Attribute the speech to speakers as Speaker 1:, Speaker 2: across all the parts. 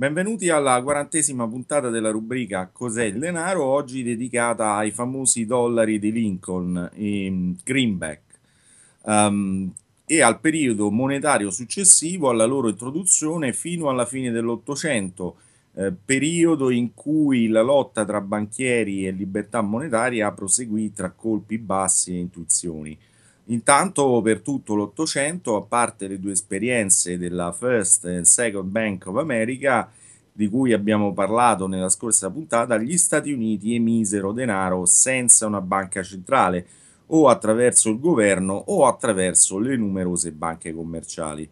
Speaker 1: Benvenuti alla quarantesima puntata della rubrica Cos'è il denaro, oggi dedicata ai famosi dollari di Lincoln, i ehm, greenback, um, e al periodo monetario successivo alla loro introduzione fino alla fine dell'Ottocento, eh, periodo in cui la lotta tra banchieri e libertà monetaria proseguì tra colpi bassi e intuizioni. Intanto per tutto l'Ottocento, a parte le due esperienze della First e Second Bank of America, di cui abbiamo parlato nella scorsa puntata, gli Stati Uniti emisero denaro senza una banca centrale, o attraverso il governo o attraverso le numerose banche commerciali.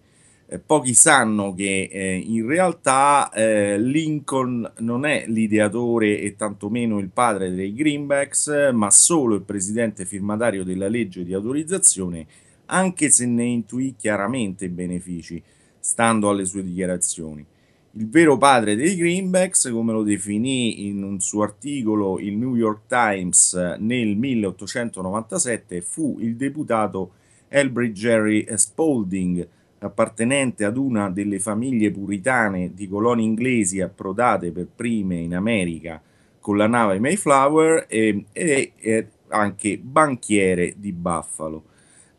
Speaker 1: Eh, pochi sanno che eh, in realtà eh, Lincoln non è l'ideatore e tantomeno il padre dei Greenbacks, ma solo il presidente firmatario della legge di autorizzazione, anche se ne intuì chiaramente i benefici, stando alle sue dichiarazioni. Il vero padre dei Greenbacks, come lo definì in un suo articolo il New York Times eh, nel 1897, fu il deputato Elbridge Jerry Spaulding, appartenente ad una delle famiglie puritane di coloni inglesi approdate per prime in America con la nave Mayflower e, e, e anche banchiere di Buffalo.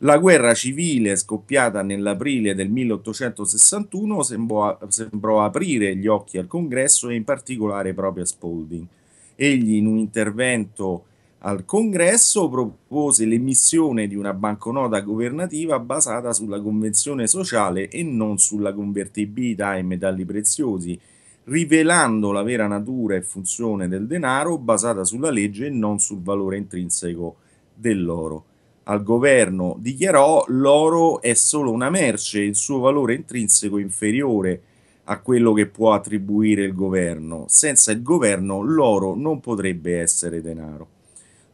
Speaker 1: La guerra civile scoppiata nell'aprile del 1861 sembrò, sembrò aprire gli occhi al congresso e in particolare proprio a Spaulding. Egli in un intervento al congresso propose l'emissione di una banconota governativa basata sulla convenzione sociale e non sulla convertibilità in metalli preziosi, rivelando la vera natura e funzione del denaro basata sulla legge e non sul valore intrinseco dell'oro. Al governo dichiarò l'oro è solo una merce, il suo valore intrinseco è inferiore a quello che può attribuire il governo. Senza il governo l'oro non potrebbe essere denaro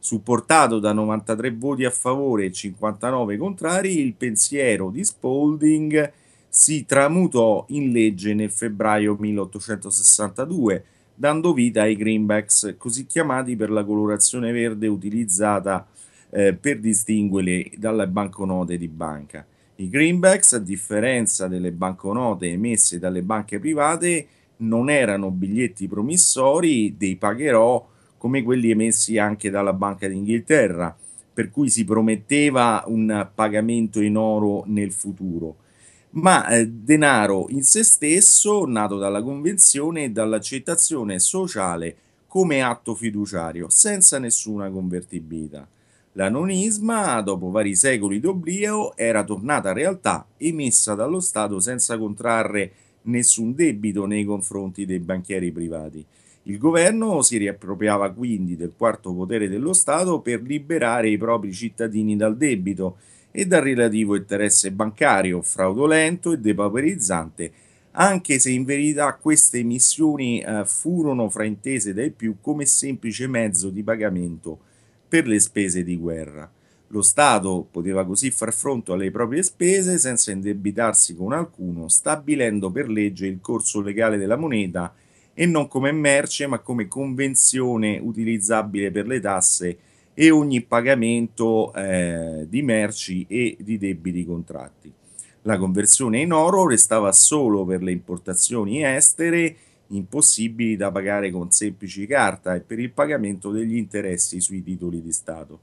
Speaker 1: supportato da 93 voti a favore e 59 contrari, il pensiero di Spaulding si tramutò in legge nel febbraio 1862, dando vita ai greenbacks, così chiamati per la colorazione verde utilizzata eh, per distinguerli dalle banconote di banca. I greenbacks, a differenza delle banconote emesse dalle banche private, non erano biglietti promissori, dei pagherò come quelli emessi anche dalla Banca d'Inghilterra, per cui si prometteva un pagamento in oro nel futuro. Ma eh, denaro in se stesso, nato dalla convenzione e dall'accettazione sociale come atto fiduciario, senza nessuna convertibilità. L'anonisma, dopo vari secoli d'oblio, era tornata realtà emessa dallo Stato senza contrarre nessun debito nei confronti dei banchieri privati. Il governo si riappropriava quindi del quarto potere dello Stato per liberare i propri cittadini dal debito e dal relativo interesse bancario fraudolento e depauperizzante, anche se in verità queste missioni eh, furono fraintese dai più come semplice mezzo di pagamento per le spese di guerra. Lo Stato poteva così far fronte alle proprie spese senza indebitarsi con alcuno, stabilendo per legge il corso legale della moneta e non come merce ma come convenzione utilizzabile per le tasse e ogni pagamento eh, di merci e di debiti contratti. La conversione in oro restava solo per le importazioni estere impossibili da pagare con semplici carta e per il pagamento degli interessi sui titoli di Stato.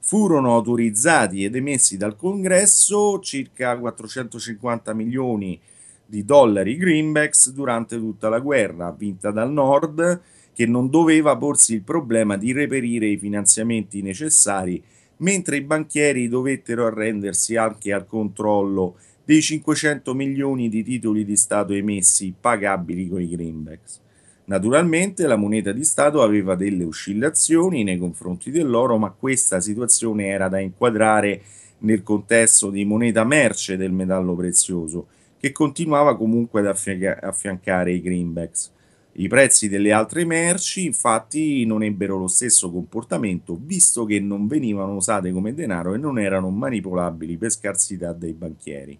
Speaker 1: Furono autorizzati ed emessi dal Congresso circa 450 milioni di di dollari greenbacks durante tutta la guerra, vinta dal nord, che non doveva porsi il problema di reperire i finanziamenti necessari, mentre i banchieri dovettero arrendersi anche al controllo dei 500 milioni di titoli di Stato emessi pagabili con i greenbacks. Naturalmente la moneta di Stato aveva delle oscillazioni nei confronti dell'oro, ma questa situazione era da inquadrare nel contesto di moneta merce del metallo prezioso che continuava comunque ad affiancare i greenbacks. I prezzi delle altre merci infatti non ebbero lo stesso comportamento visto che non venivano usate come denaro e non erano manipolabili per scarsità dei banchieri.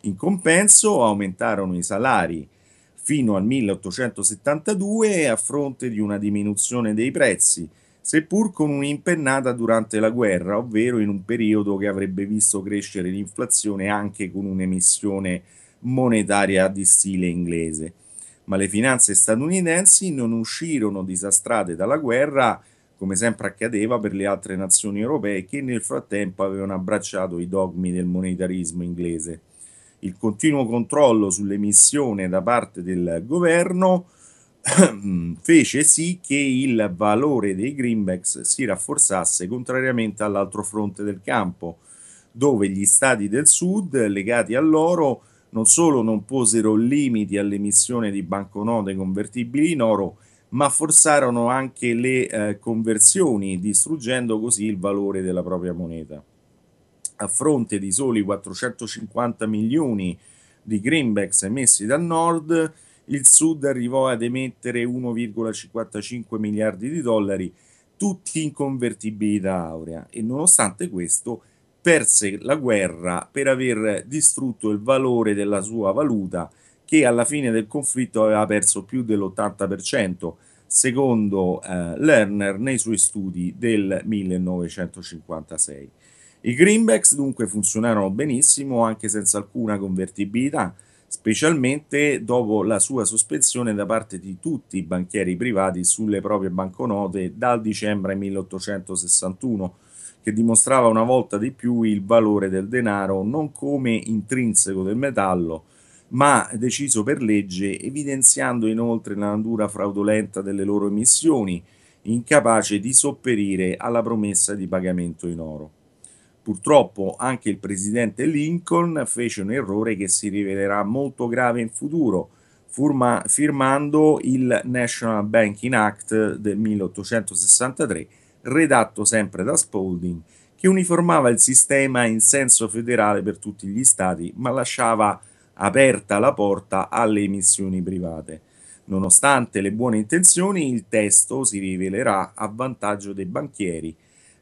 Speaker 1: In compenso aumentarono i salari fino al 1872 a fronte di una diminuzione dei prezzi, seppur con un'impennata durante la guerra, ovvero in un periodo che avrebbe visto crescere l'inflazione anche con un'emissione monetaria di stile inglese. Ma le finanze statunitensi non uscirono disastrate dalla guerra, come sempre accadeva per le altre nazioni europee che nel frattempo avevano abbracciato i dogmi del monetarismo inglese. Il continuo controllo sull'emissione da parte del governo fece sì che il valore dei greenbacks si rafforzasse contrariamente all'altro fronte del campo, dove gli stati del sud legati all'oro non solo non posero limiti all'emissione di banconote convertibili in oro, ma forzarono anche le eh, conversioni, distruggendo così il valore della propria moneta. A fronte di soli 450 milioni di greenbacks emessi dal nord, il sud arrivò ad emettere 1,55 miliardi di dollari, tutti in convertibilità aurea, e nonostante questo perse la guerra per aver distrutto il valore della sua valuta che alla fine del conflitto aveva perso più dell'80%, secondo eh, Lerner nei suoi studi del 1956. I greenbacks dunque funzionarono benissimo anche senza alcuna convertibilità, specialmente dopo la sua sospensione da parte di tutti i banchieri privati sulle proprie banconote dal dicembre 1861 che dimostrava una volta di più il valore del denaro non come intrinseco del metallo, ma deciso per legge, evidenziando inoltre la natura fraudolenta delle loro emissioni, incapace di sopperire alla promessa di pagamento in oro. Purtroppo anche il presidente Lincoln fece un errore che si rivelerà molto grave in futuro, firmando il National Banking Act del 1863 redatto sempre da Spalding, che uniformava il sistema in senso federale per tutti gli stati, ma lasciava aperta la porta alle emissioni private. Nonostante le buone intenzioni, il testo si rivelerà a vantaggio dei banchieri.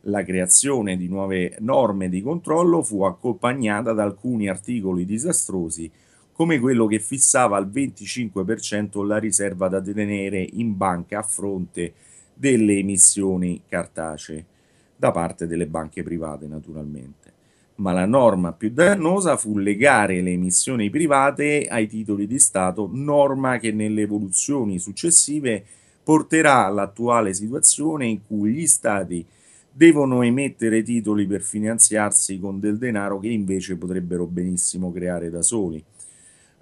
Speaker 1: La creazione di nuove norme di controllo fu accompagnata da alcuni articoli disastrosi, come quello che fissava al 25% la riserva da tenere in banca a fronte di delle emissioni cartacee da parte delle banche private naturalmente. Ma la norma più dannosa fu legare le emissioni private ai titoli di Stato, norma che nelle evoluzioni successive porterà all'attuale situazione in cui gli Stati devono emettere titoli per finanziarsi con del denaro che invece potrebbero benissimo creare da soli.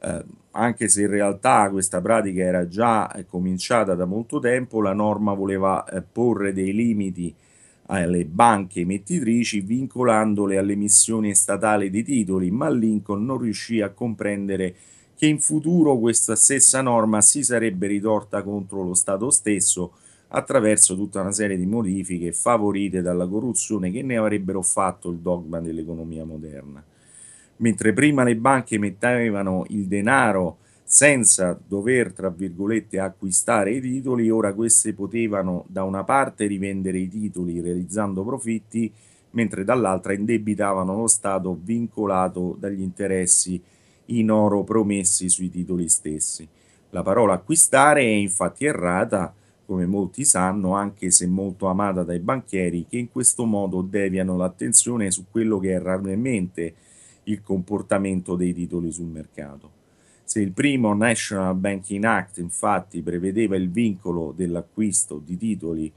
Speaker 1: Eh, anche se in realtà questa pratica era già eh, cominciata da molto tempo, la norma voleva eh, porre dei limiti alle banche emettitrici vincolandole all'emissione statale di titoli, ma Lincoln non riuscì a comprendere che in futuro questa stessa norma si sarebbe ritorta contro lo Stato stesso attraverso tutta una serie di modifiche favorite dalla corruzione che ne avrebbero fatto il dogma dell'economia moderna mentre prima le banche mettevano il denaro senza dover, tra virgolette, acquistare i titoli, ora queste potevano da una parte rivendere i titoli realizzando profitti, mentre dall'altra indebitavano lo Stato vincolato dagli interessi in oro promessi sui titoli stessi. La parola acquistare è infatti errata, come molti sanno, anche se molto amata dai banchieri, che in questo modo deviano l'attenzione su quello che è raramente il comportamento dei titoli sul mercato. Se il primo National Banking Act infatti prevedeva il vincolo dell'acquisto di titoli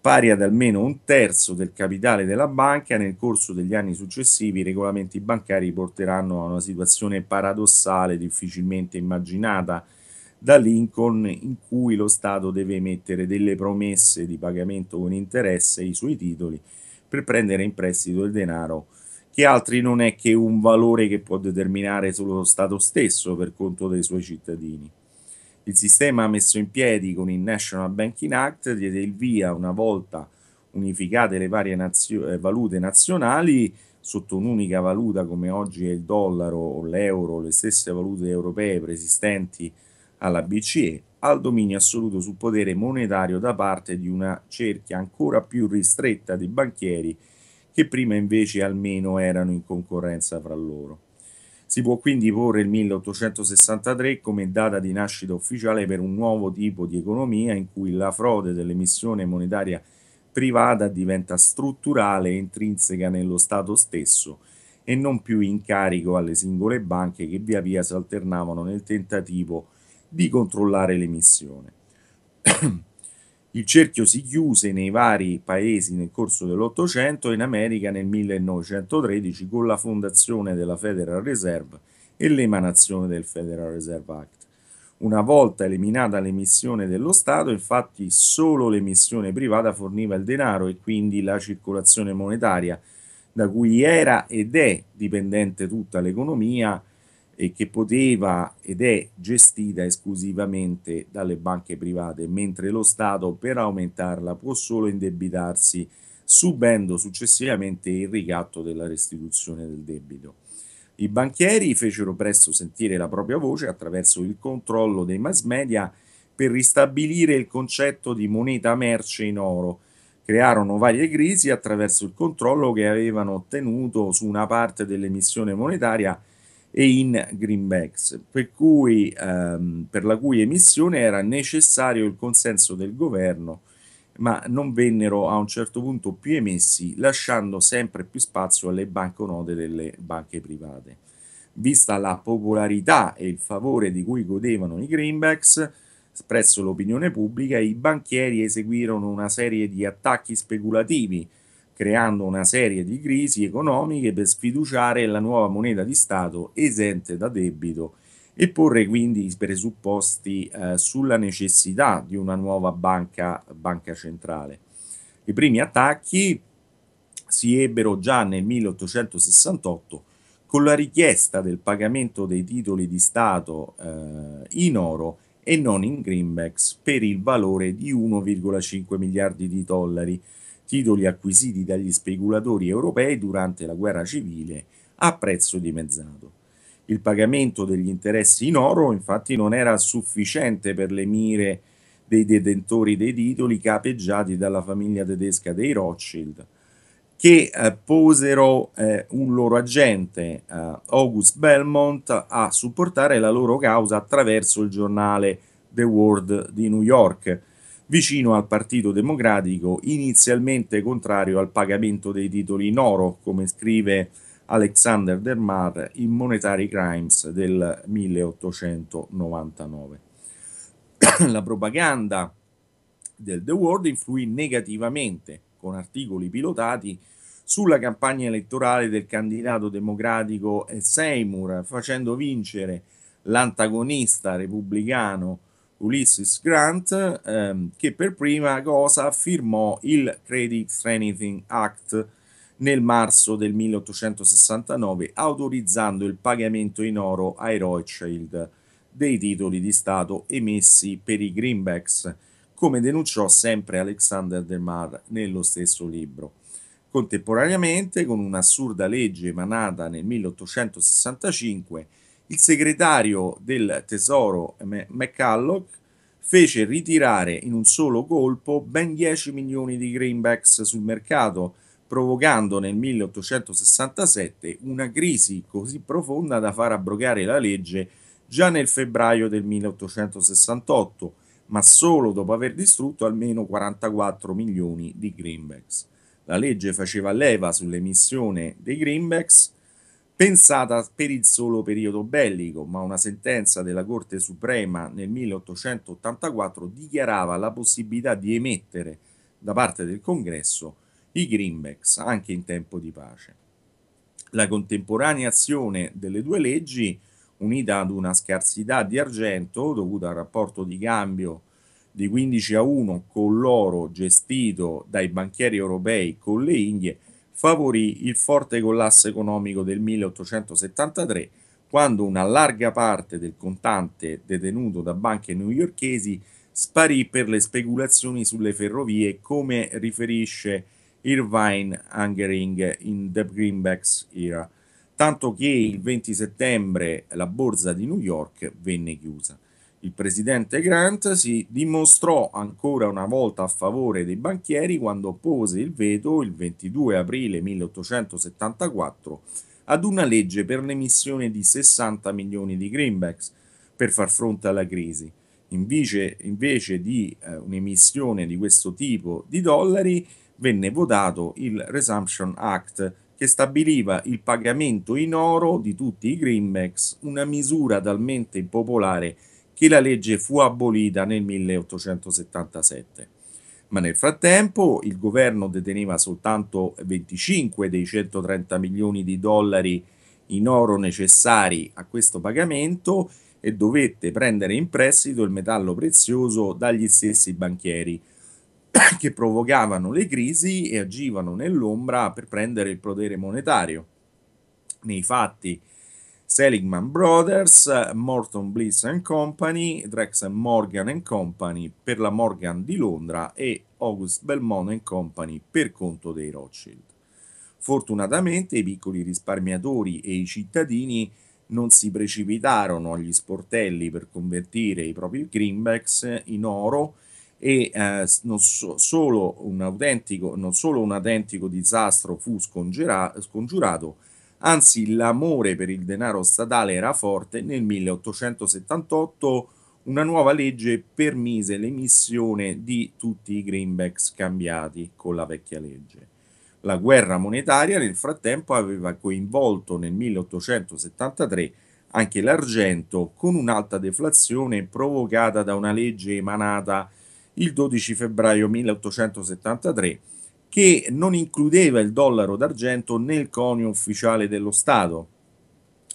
Speaker 1: pari ad almeno un terzo del capitale della banca, nel corso degli anni successivi i regolamenti bancari porteranno a una situazione paradossale difficilmente immaginata da Lincoln in cui lo Stato deve emettere delle promesse di pagamento con interesse ai suoi titoli per prendere in prestito il denaro che altri non è che un valore che può determinare solo lo Stato stesso per conto dei suoi cittadini. Il sistema messo in piedi con il National Banking Act diede il via una volta unificate le varie nazio- eh, valute nazionali sotto un'unica valuta come oggi è il dollaro o l'euro, le stesse valute europee preesistenti alla BCE, al dominio assoluto sul potere monetario da parte di una cerchia ancora più ristretta di banchieri che prima invece almeno erano in concorrenza fra loro. Si può quindi porre il 1863 come data di nascita ufficiale per un nuovo tipo di economia in cui la frode dell'emissione monetaria privata diventa strutturale e intrinseca nello Stato stesso e non più in carico alle singole banche che via via si alternavano nel tentativo di controllare l'emissione. Il cerchio si chiuse nei vari paesi nel corso dell'Ottocento e in America nel 1913 con la fondazione della Federal Reserve e l'emanazione del Federal Reserve Act. Una volta eliminata l'emissione dello Stato, infatti solo l'emissione privata forniva il denaro e quindi la circolazione monetaria, da cui era ed è dipendente tutta l'economia, e che poteva ed è gestita esclusivamente dalle banche private, mentre lo Stato per aumentarla può solo indebitarsi, subendo successivamente il ricatto della restituzione del debito. I banchieri fecero presto sentire la propria voce attraverso il controllo dei mass media per ristabilire il concetto di moneta merce in oro. Crearono varie crisi attraverso il controllo che avevano ottenuto su una parte dell'emissione monetaria e in greenbacks, per, cui, ehm, per la cui emissione era necessario il consenso del governo, ma non vennero a un certo punto più emessi, lasciando sempre più spazio alle banconote delle banche private. Vista la popolarità e il favore di cui godevano i greenbacks, presso l'opinione pubblica, i banchieri eseguirono una serie di attacchi speculativi creando una serie di crisi economiche per sfiduciare la nuova moneta di Stato esente da debito e porre quindi i presupposti eh, sulla necessità di una nuova banca, banca centrale. I primi attacchi si ebbero già nel 1868 con la richiesta del pagamento dei titoli di Stato eh, in oro e non in greenbacks per il valore di 1,5 miliardi di dollari, titoli acquisiti dagli speculatori europei durante la guerra civile a prezzo dimezzato. Il pagamento degli interessi in oro infatti non era sufficiente per le mire dei detentori dei titoli capeggiati dalla famiglia tedesca dei Rothschild, che eh, posero eh, un loro agente, eh, August Belmont, a supportare la loro causa attraverso il giornale The World di New York, vicino al Partito Democratico, inizialmente contrario al pagamento dei titoli in oro, come scrive Alexander Dermar in Monetary Crimes del 1899. La propaganda del The World influì negativamente, con articoli pilotati, sulla campagna elettorale del candidato democratico Seymour, facendo vincere l'antagonista repubblicano Ulysses Grant, ehm, che per prima cosa firmò il Credit Strengthening Act nel marzo del 1869, autorizzando il pagamento in oro ai Rothschild dei titoli di Stato emessi per i greenbacks, come denunciò sempre Alexander Delmar nello stesso libro. Contemporaneamente, con un'assurda legge emanata nel 1865, il segretario del tesoro McCulloch fece ritirare in un solo colpo ben 10 milioni di greenbacks sul mercato, provocando nel 1867 una crisi così profonda da far abrogare la legge già nel febbraio del 1868, ma solo dopo aver distrutto almeno 44 milioni di greenbacks. La legge faceva leva sull'emissione dei greenbacks pensata per il solo periodo bellico, ma una sentenza della Corte Suprema nel 1884 dichiarava la possibilità di emettere da parte del Congresso i greenbacks anche in tempo di pace. La contemporanea azione delle due leggi, unita ad una scarsità di argento dovuta al rapporto di cambio di 15 a 1 con l'oro gestito dai banchieri europei con le Indie, favorì il forte collasso economico del 1873, quando una larga parte del contante detenuto da banche newyorkesi sparì per le speculazioni sulle ferrovie, come riferisce Irvine Angering in The Greenbacks Era, tanto che il 20 settembre la borsa di New York venne chiusa. Il presidente Grant si dimostrò ancora una volta a favore dei banchieri quando pose il veto il 22 aprile 1874 ad una legge per l'emissione di 60 milioni di greenbacks per far fronte alla crisi. Invece, invece di eh, un'emissione di questo tipo di dollari venne votato il Resumption Act che stabiliva il pagamento in oro di tutti i greenbacks, una misura talmente impopolare che che la legge fu abolita nel 1877. Ma nel frattempo il governo deteneva soltanto 25 dei 130 milioni di dollari in oro necessari a questo pagamento e dovette prendere in prestito il metallo prezioso dagli stessi banchieri che provocavano le crisi e agivano nell'ombra per prendere il potere monetario. Nei fatti, Seligman Brothers, Morton Bliss Company, Drex Morgan Company per la Morgan di Londra e August Belmont Company per conto dei Rothschild. Fortunatamente i piccoli risparmiatori e i cittadini non si precipitarono agli sportelli per convertire i propri greenbacks in oro e eh, non, so, solo non, solo un autentico, disastro fu scongiurato, Anzi, l'amore per il denaro statale era forte. Nel 1878 una nuova legge permise l'emissione di tutti i greenbacks cambiati con la vecchia legge. La guerra monetaria nel frattempo aveva coinvolto nel 1873 anche l'argento con un'alta deflazione provocata da una legge emanata il 12 febbraio 1873 che non includeva il dollaro d'argento nel conio ufficiale dello Stato,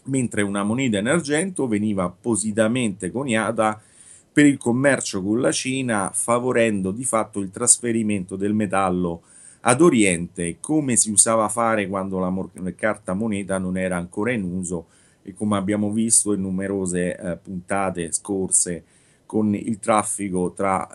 Speaker 1: mentre una moneta in argento veniva appositamente coniata per il commercio con la Cina, favorendo di fatto il trasferimento del metallo ad Oriente, come si usava fare quando la carta moneta non era ancora in uso e come abbiamo visto in numerose eh, puntate scorse con il traffico tra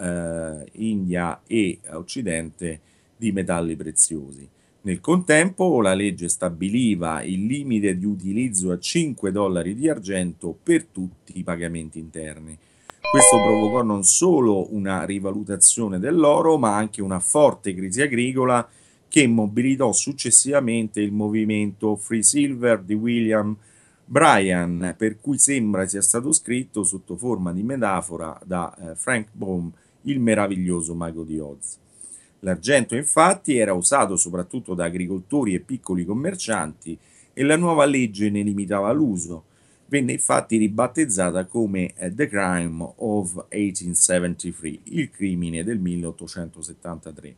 Speaker 1: eh, India e Occidente di metalli preziosi. Nel contempo la legge stabiliva il limite di utilizzo a 5 dollari di argento per tutti i pagamenti interni. Questo provocò non solo una rivalutazione dell'oro, ma anche una forte crisi agricola che mobilitò successivamente il movimento Free Silver di William Bryan, per cui sembra sia stato scritto sotto forma di metafora da eh, Frank Baum, il meraviglioso mago di Oz. L'argento infatti era usato soprattutto da agricoltori e piccoli commercianti e la nuova legge ne limitava l'uso. Venne infatti ribattezzata come eh, The Crime of 1873, il crimine del 1873,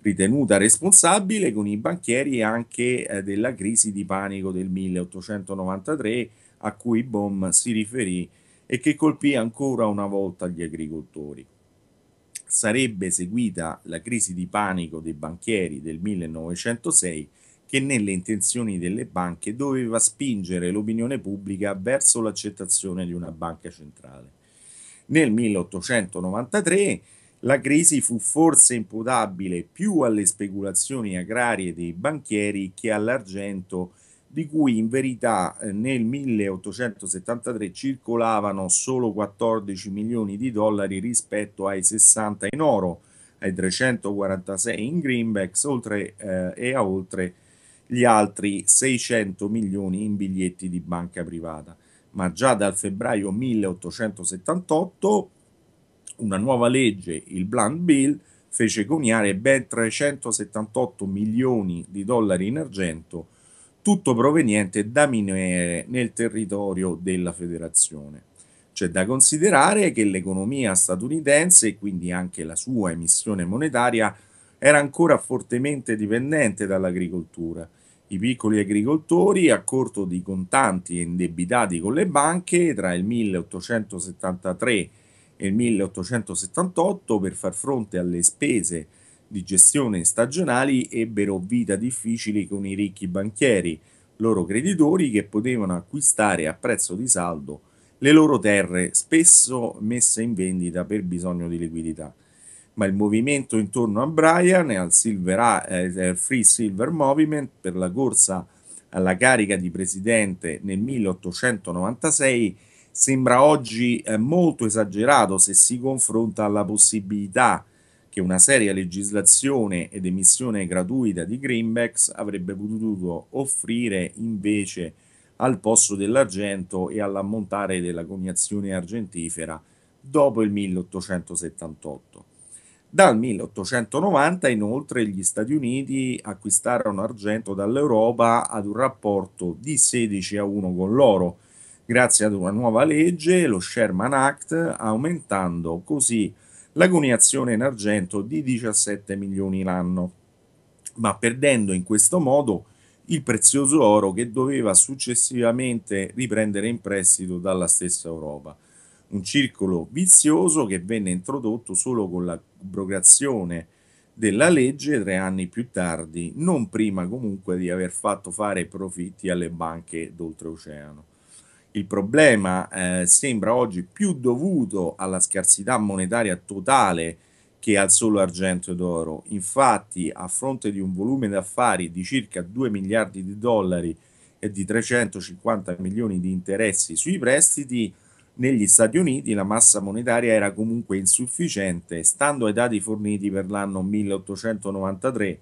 Speaker 1: ritenuta responsabile con i banchieri anche eh, della crisi di panico del 1893 a cui Bohm si riferì e che colpì ancora una volta gli agricoltori sarebbe seguita la crisi di panico dei banchieri del 1906 che nelle intenzioni delle banche doveva spingere l'opinione pubblica verso l'accettazione di una banca centrale. Nel 1893 la crisi fu forse imputabile più alle speculazioni agrarie dei banchieri che all'argento di cui in verità eh, nel 1873 circolavano solo 14 milioni di dollari rispetto ai 60 in oro, ai 346 in greenbacks oltre, eh, e a oltre gli altri 600 milioni in biglietti di banca privata. Ma già dal febbraio 1878 una nuova legge, il Blunt Bill, fece coniare ben 378 milioni di dollari in argento tutto proveniente da miniere nel territorio della federazione. C'è da considerare che l'economia statunitense e quindi anche la sua emissione monetaria era ancora fortemente dipendente dall'agricoltura. I piccoli agricoltori, a corto di contanti e indebitati con le banche, tra il 1873 e il 1878, per far fronte alle spese di gestione stagionali ebbero vita difficili con i ricchi banchieri, loro creditori che potevano acquistare a prezzo di saldo le loro terre, spesso messe in vendita per bisogno di liquidità. Ma il movimento intorno a Brian e al Silver, eh, eh Free Silver Movement per la corsa alla carica di presidente nel 1896 sembra oggi eh, molto esagerato se si confronta alla possibilità che una seria legislazione ed emissione gratuita di greenbacks avrebbe potuto offrire invece al posto dell'argento e all'ammontare della coniazione argentifera dopo il 1878. Dal 1890 inoltre gli Stati Uniti acquistarono argento dall'Europa ad un rapporto di 16 a 1 con l'oro, grazie ad una nuova legge, lo Sherman Act, aumentando così l'agoniazione in argento di 17 milioni l'anno, ma perdendo in questo modo il prezioso oro che doveva successivamente riprendere in prestito dalla stessa Europa. Un circolo vizioso che venne introdotto solo con l'abrogazione della legge tre anni più tardi, non prima comunque di aver fatto fare profitti alle banche d'oltreoceano. Il problema eh, sembra oggi più dovuto alla scarsità monetaria totale che al solo argento ed oro. Infatti, a fronte di un volume d'affari di circa 2 miliardi di dollari e di 350 milioni di interessi sui prestiti, negli Stati Uniti la massa monetaria era comunque insufficiente, stando ai dati forniti per l'anno 1893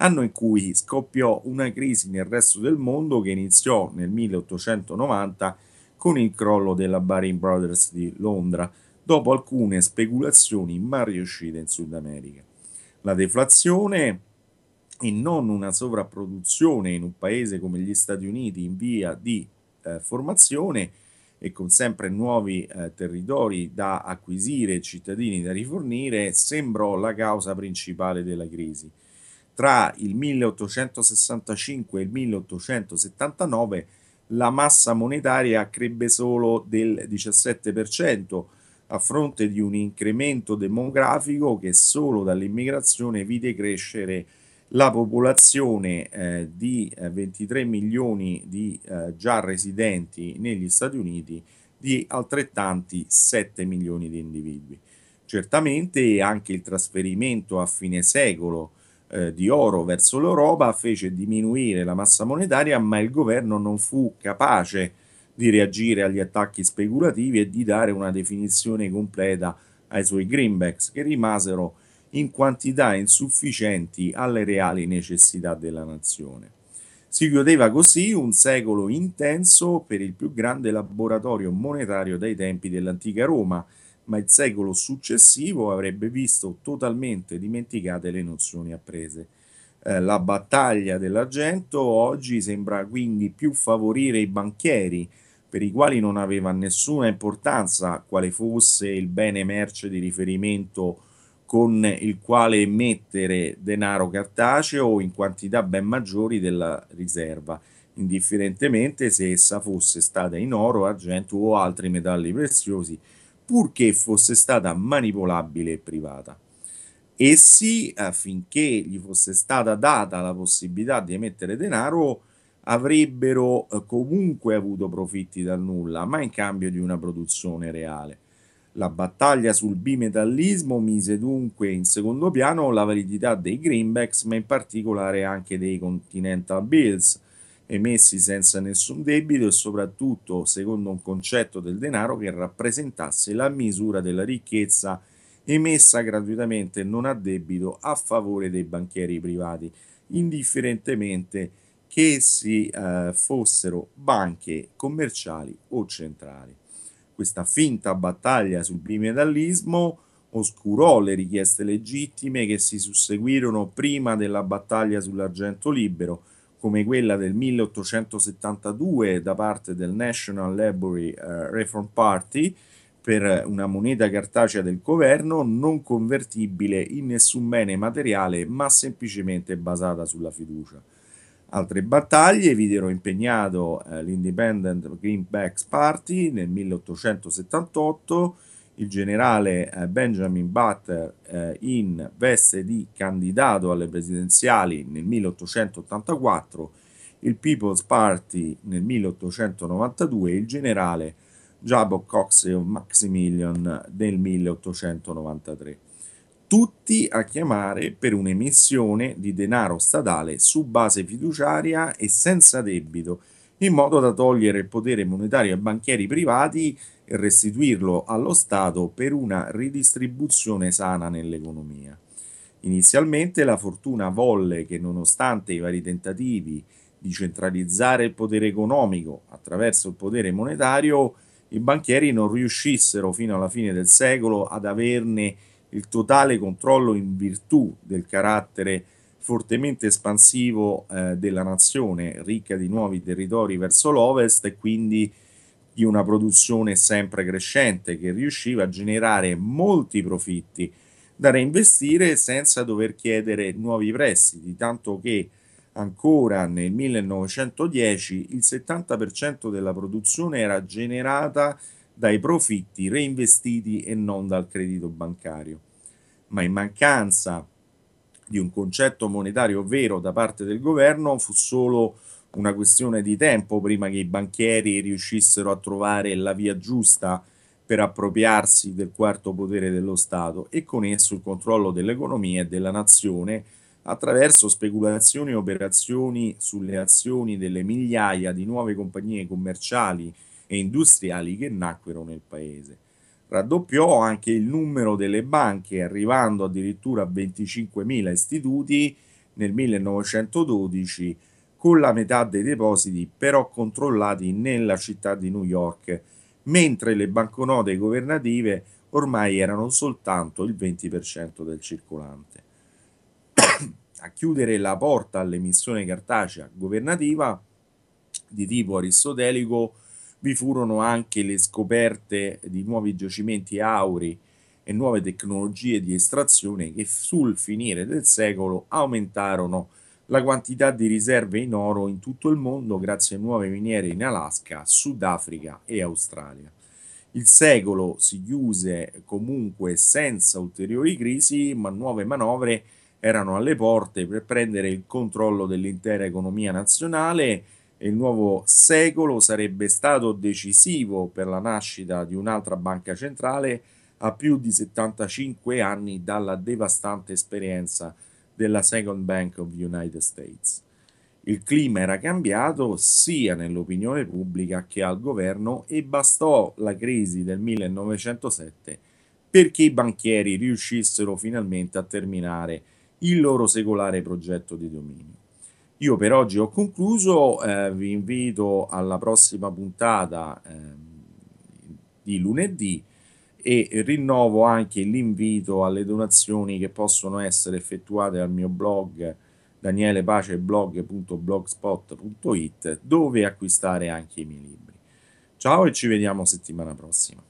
Speaker 1: anno in cui scoppiò una crisi nel resto del mondo che iniziò nel 1890 con il crollo della Baring Brothers di Londra, dopo alcune speculazioni mai riuscite in Sud America. La deflazione e non una sovrapproduzione in un paese come gli Stati Uniti in via di eh, formazione e con sempre nuovi eh, territori da acquisire e cittadini da rifornire, sembrò la causa principale della crisi tra il 1865 e il 1879 la massa monetaria crebbe solo del 17% a fronte di un incremento demografico che solo dall'immigrazione vide crescere la popolazione eh, di 23 eh, milioni di eh, già residenti negli Stati Uniti di altrettanti 7 milioni di individui. Certamente anche il trasferimento a fine secolo eh, di oro verso l'Europa fece diminuire la massa monetaria, ma il governo non fu capace di reagire agli attacchi speculativi e di dare una definizione completa ai suoi greenbacks, che rimasero in quantità insufficienti alle reali necessità della nazione. Si chiudeva così un secolo intenso per il più grande laboratorio monetario dai tempi dell'antica Roma, ma il secolo successivo avrebbe visto totalmente dimenticate le nozioni apprese. Eh, la battaglia dell'argento oggi sembra quindi più favorire i banchieri, per i quali non aveva nessuna importanza quale fosse il bene merce di riferimento con il quale mettere denaro cartaceo in quantità ben maggiori della riserva, indifferentemente se essa fosse stata in oro, argento o altri metalli preziosi, purché fosse stata manipolabile e privata. Essi, affinché gli fosse stata data la possibilità di emettere denaro, avrebbero eh, comunque avuto profitti dal nulla, ma in cambio di una produzione reale. La battaglia sul bimetallismo mise dunque in secondo piano la validità dei greenbacks, ma in particolare anche dei Continental Bills, emessi senza nessun debito e soprattutto secondo un concetto del denaro che rappresentasse la misura della ricchezza emessa gratuitamente non a debito a favore dei banchieri privati, indifferentemente che essi eh, fossero banche commerciali o centrali. Questa finta battaglia sul bimetallismo oscurò le richieste legittime che si susseguirono prima della battaglia sull'argento libero, come quella del 1872 da parte del National Library eh, Reform Party per una moneta cartacea del governo non convertibile in nessun bene materiale ma semplicemente basata sulla fiducia. Altre battaglie videro impegnato eh, l'Independent Greenbacks Party nel 1878 il generale eh, Benjamin Butler eh, in veste di candidato alle presidenziali nel 1884, il People's Party nel 1892 e il generale Jabot Cox Maximilian nel 1893. Tutti a chiamare per un'emissione di denaro statale su base fiduciaria e senza debito, in modo da togliere il potere monetario ai banchieri privati restituirlo allo Stato per una ridistribuzione sana nell'economia. Inizialmente la fortuna volle che nonostante i vari tentativi di centralizzare il potere economico attraverso il potere monetario, i banchieri non riuscissero fino alla fine del secolo ad averne il totale controllo in virtù del carattere fortemente espansivo eh, della nazione, ricca di nuovi territori verso l'ovest e quindi di una produzione sempre crescente che riusciva a generare molti profitti da reinvestire senza dover chiedere nuovi prestiti, tanto che ancora nel 1910 il 70% della produzione era generata dai profitti reinvestiti e non dal credito bancario. Ma in mancanza di un concetto monetario vero da parte del governo fu solo una questione di tempo prima che i banchieri riuscissero a trovare la via giusta per appropriarsi del quarto potere dello Stato e con esso il controllo dell'economia e della nazione attraverso speculazioni e operazioni sulle azioni delle migliaia di nuove compagnie commerciali e industriali che nacquero nel paese. Raddoppiò anche il numero delle banche, arrivando addirittura a 25.000 istituti nel 1912 con la metà dei depositi però controllati nella città di New York, mentre le banconote governative ormai erano soltanto il 20% del circolante. A chiudere la porta all'emissione cartacea governativa di tipo aristotelico vi furono anche le scoperte di nuovi giacimenti auri e nuove tecnologie di estrazione che sul finire del secolo aumentarono la quantità di riserve in oro in tutto il mondo grazie a nuove miniere in Alaska, Sudafrica e Australia. Il secolo si chiuse comunque senza ulteriori crisi, ma nuove manovre erano alle porte per prendere il controllo dell'intera economia nazionale e il nuovo secolo sarebbe stato decisivo per la nascita di un'altra banca centrale a più di 75 anni dalla devastante esperienza della Second Bank of the United States. Il clima era cambiato sia nell'opinione pubblica che al governo e bastò la crisi del 1907 perché i banchieri riuscissero finalmente a terminare il loro secolare progetto di dominio. Io per oggi ho concluso, eh, vi invito alla prossima puntata eh, di lunedì e rinnovo anche l'invito alle donazioni che possono essere effettuate al mio blog danielepaceblog.blogspot.it dove acquistare anche i miei libri. Ciao e ci vediamo settimana prossima.